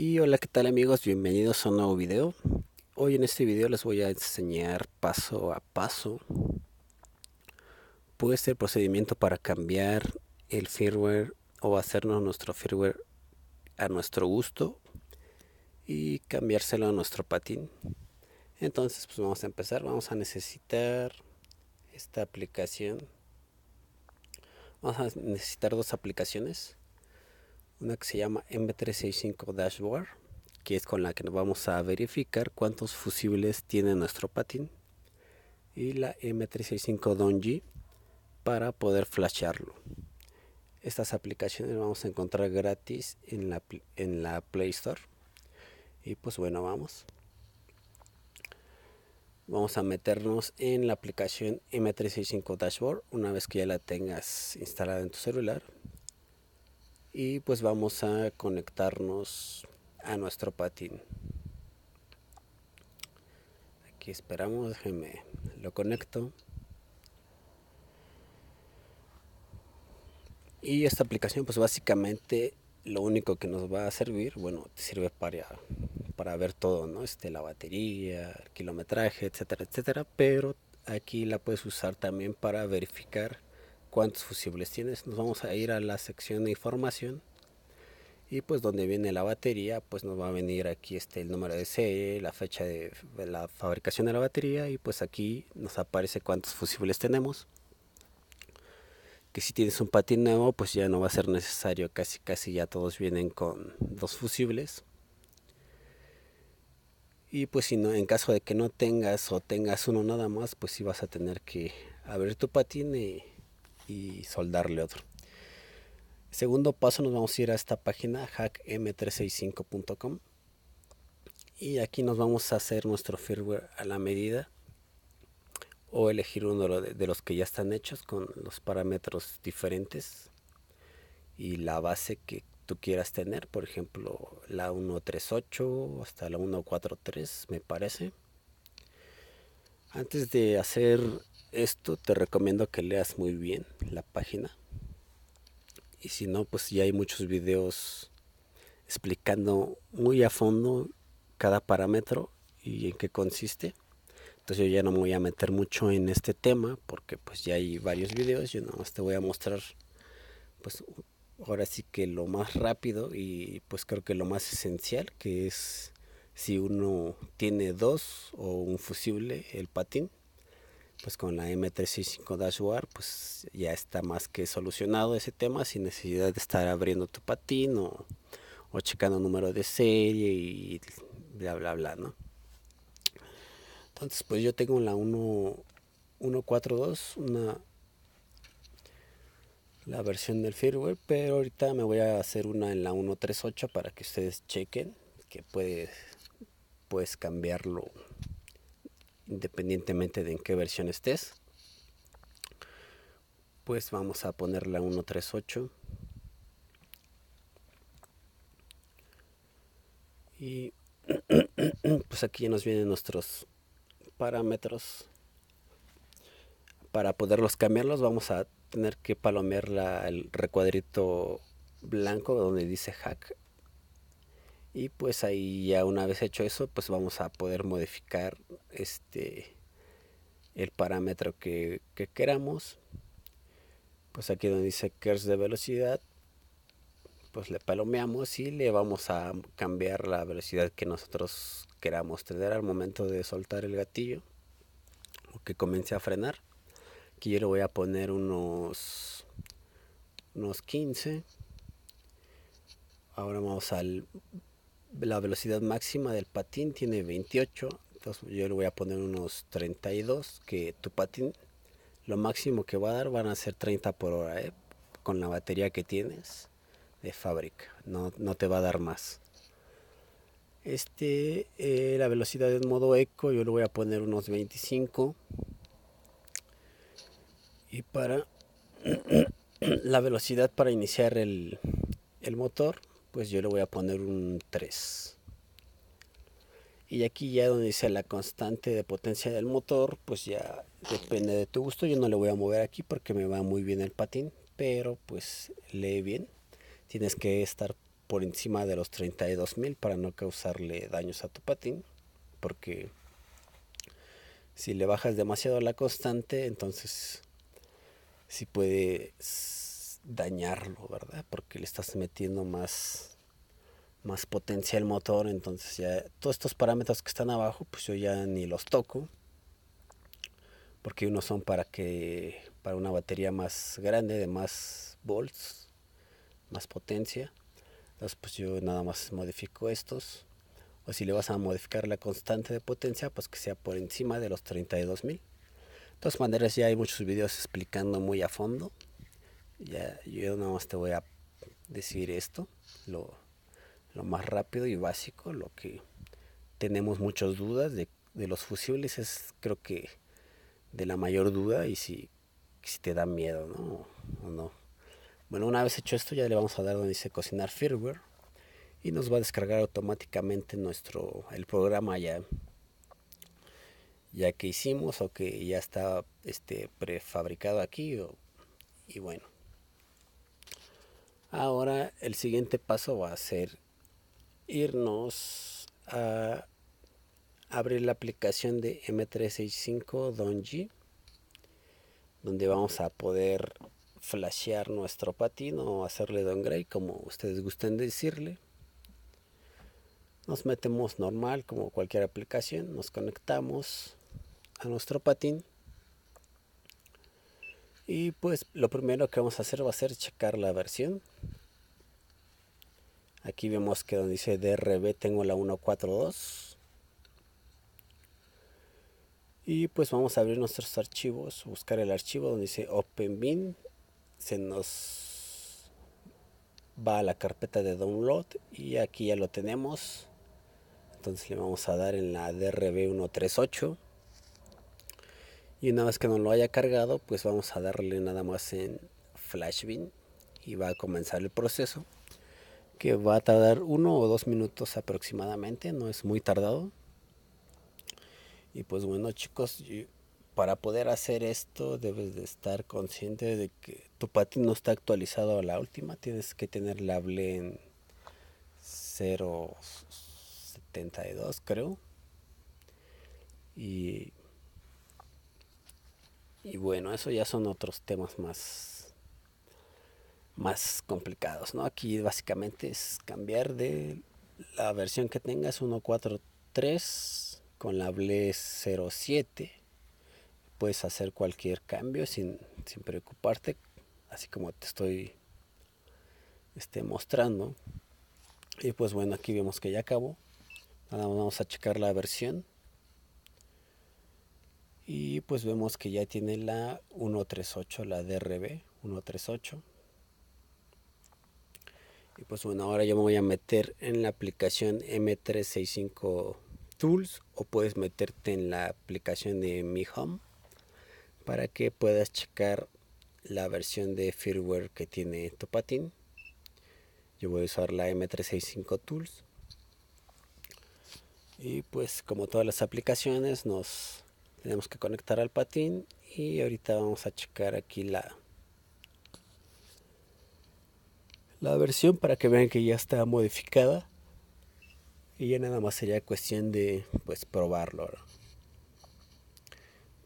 Y hola, ¿qué tal amigos? Bienvenidos a un nuevo video. Hoy en este video les voy a enseñar paso a paso puede ser procedimiento para cambiar el firmware o hacernos nuestro firmware a nuestro gusto y cambiárselo a nuestro patín. Entonces, pues vamos a empezar. Vamos a necesitar esta aplicación. Vamos a necesitar dos aplicaciones una que se llama M365 Dashboard, que es con la que nos vamos a verificar cuántos fusibles tiene nuestro patín, y la M365 Donji para poder flashearlo. Estas aplicaciones las vamos a encontrar gratis en la, en la Play Store. Y pues bueno, vamos. Vamos a meternos en la aplicación M365 Dashboard. Una vez que ya la tengas instalada en tu celular, y pues vamos a conectarnos a nuestro patín. Aquí esperamos, déjenme, lo conecto. Y esta aplicación pues básicamente lo único que nos va a servir, bueno, te sirve para, para ver todo, ¿no? Este, la batería, el kilometraje, etcétera, etcétera, pero aquí la puedes usar también para verificar cuántos fusibles tienes. Nos vamos a ir a la sección de información y pues donde viene la batería pues nos va a venir aquí este el número de serie la fecha de la fabricación de la batería y pues aquí nos aparece cuántos fusibles tenemos que si tienes un patín nuevo pues ya no va a ser necesario casi casi ya todos vienen con dos fusibles y pues si no en caso de que no tengas o tengas uno nada más pues si vas a tener que abrir tu patín y y soldarle otro. Segundo paso nos vamos a ir a esta página hackm365.com y aquí nos vamos a hacer nuestro firmware a la medida o elegir uno de los que ya están hechos con los parámetros diferentes y la base que tú quieras tener, por ejemplo la 138 hasta la 143 me parece. Antes de hacer esto, te recomiendo que leas muy bien la página. Y si no, pues ya hay muchos videos explicando muy a fondo cada parámetro y en qué consiste. Entonces yo ya no me voy a meter mucho en este tema porque pues ya hay varios videos. Yo nada más te voy a mostrar pues ahora sí que lo más rápido y pues creo que lo más esencial que es si uno tiene dos o un fusible, el patín, pues con la M365 Dashboard, pues ya está más que solucionado ese tema sin necesidad de estar abriendo tu patín o, checando número de serie y bla, bla, bla, ¿no? Entonces, pues yo tengo la 142, una la versión del firmware, pero ahorita me voy a hacer una en la 138 para que ustedes chequen que puede puedes cambiarlo independientemente de en qué versión estés. Pues vamos a ponerla 138. Y pues aquí nos vienen nuestros parámetros. Para poderlos cambiarlos vamos a tener que palomear la, el recuadrito blanco donde dice hack y pues ahí ya una vez hecho eso, pues vamos a poder modificar este el parámetro que, queramos. Pues aquí donde dice curse de velocidad, pues le palomeamos y le vamos a cambiar la velocidad que nosotros queramos tener al momento de soltar el gatillo o que comience a frenar. Aquí yo le voy a poner unos, unos 15. Ahora vamos al la velocidad máxima del patín tiene 28, entonces yo le voy a poner unos 32, que tu patín lo máximo que va a dar van a ser 30 por hora, ¿eh? con la batería que tienes de fábrica, no, te va a dar más. Este, eh, la velocidad en modo eco yo le voy a poner unos 25. Y para la velocidad para iniciar el, el motor, pues yo le voy a poner un 3. Y aquí ya donde dice la constante de potencia del motor, pues ya depende de tu gusto. Yo no le voy a mover aquí porque me va muy bien el patín, pero pues lee bien. Tienes que estar por encima de los 32.000 para no causarle daños a tu patín, porque si le bajas demasiado la constante, entonces si puedes dañarlo, ¿verdad? Porque le estás metiendo más, más potencia al motor, entonces ya todos estos parámetros que están abajo, pues yo ya ni los toco, porque unos son para que para una batería más grande, de más volts, más potencia. Entonces pues yo nada más modifico estos. O si le vas a modificar la constante de potencia, pues que sea por encima de los 32.000. De todas maneras ya hay muchos videos explicando muy a fondo ya, yo nada más te voy a decir esto, lo, más rápido y básico, lo que tenemos muchas dudas de, de, los fusibles es creo que de la mayor duda y si, si te da miedo, ¿no? O no. Bueno, una vez hecho esto ya le vamos a dar donde dice cocinar firmware y nos va a descargar automáticamente nuestro el programa ya ya que hicimos o que ya está este prefabricado aquí y bueno Ahora el siguiente paso va a ser irnos a abrir la aplicación de M365 Donji, donde vamos a poder flashear nuestro patín o hacerle Gray como ustedes gusten decirle. Nos metemos normal como cualquier aplicación, nos conectamos a nuestro patín y pues lo primero que vamos a hacer va a ser checar la versión. Aquí vemos que donde dice DRB tengo la 142. Y pues vamos a abrir nuestros archivos, buscar el archivo donde dice OpenBin. Se nos va a la carpeta de download y aquí ya lo tenemos. Entonces le vamos a dar en la DRB 138. Y una vez que nos lo haya cargado, pues vamos a darle nada más en flashbin y va a comenzar el proceso que va a tardar uno o dos minutos aproximadamente, no es muy tardado. Y pues bueno chicos, para poder hacer esto debes de estar consciente de que tu patín no está actualizado a la última, tienes que tener la blend 0.72 creo. Y y bueno, eso ya son otros temas más, más complicados, ¿no? Aquí básicamente es cambiar de la versión que tengas 1.4.3 con la BLE 07. Puedes hacer cualquier cambio sin, preocuparte, así como te estoy este, mostrando. Y pues bueno, aquí vemos que ya acabó. Ahora vamos a checar la versión. Y pues vemos que ya tiene la 138, la DRB 138. Y pues bueno, ahora yo me voy a meter en la aplicación M365 Tools o puedes meterte en la aplicación de Mi Home para que puedas checar la versión de firmware que tiene Topatin. Yo voy a usar la M365 Tools. Y pues como todas las aplicaciones nos tenemos que conectar al patín y ahorita vamos a checar aquí la la versión para que vean que ya está modificada y ya nada más sería cuestión de pues probarlo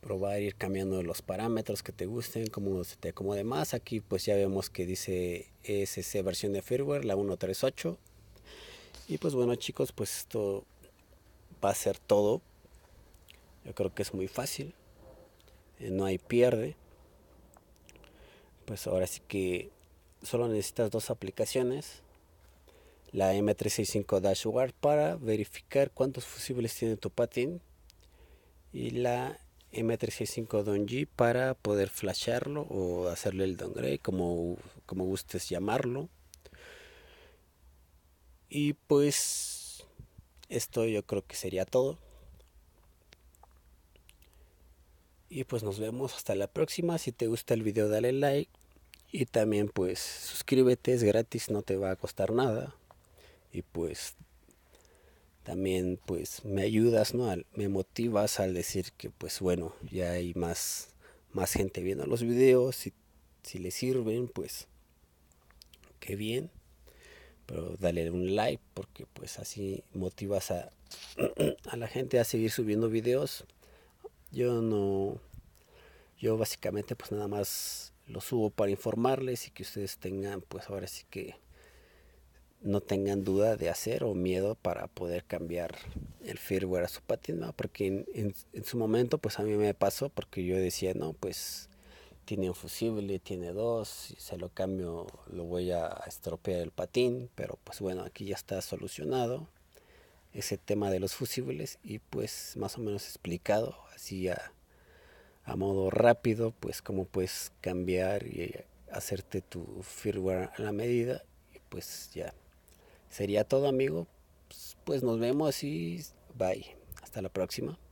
probar ir cambiando los parámetros que te gusten como se te acomode más aquí pues ya vemos que dice e SC versión de firmware la 138 y pues bueno chicos pues esto va a ser todo yo creo que es muy fácil, eh, no hay pierde. Pues ahora sí que solo necesitas dos aplicaciones, la M365 Dashboard para verificar cuántos fusibles tiene tu patín y la M365 Donji para poder flashearlo o hacerle el downgrade, como, como gustes llamarlo. Y pues esto yo creo que sería todo. Y pues nos vemos hasta la próxima. Si te gusta el video dale like. Y también pues suscríbete, es gratis, no te va a costar nada. Y pues también pues me ayudas, ¿no? Me motivas al decir que pues bueno, ya hay más, más gente viendo los videos. Si, si les sirven pues qué bien. Pero dale un like porque pues así motivas a, a la gente a seguir subiendo videos. Yo no, yo básicamente pues nada más lo subo para informarles y que ustedes tengan pues ahora sí que no tengan duda de hacer o miedo para poder cambiar el firmware a su patín porque en, en, en, su momento pues a mí me pasó porque yo decía no pues tiene un fusible tiene dos si se lo cambio lo voy a estropear el patín pero pues bueno aquí ya está solucionado ese tema de los fusibles y pues más o menos explicado así a, modo rápido pues cómo puedes cambiar y hacerte tu firmware a la medida y pues ya sería todo amigo pues, pues nos vemos y bye hasta la próxima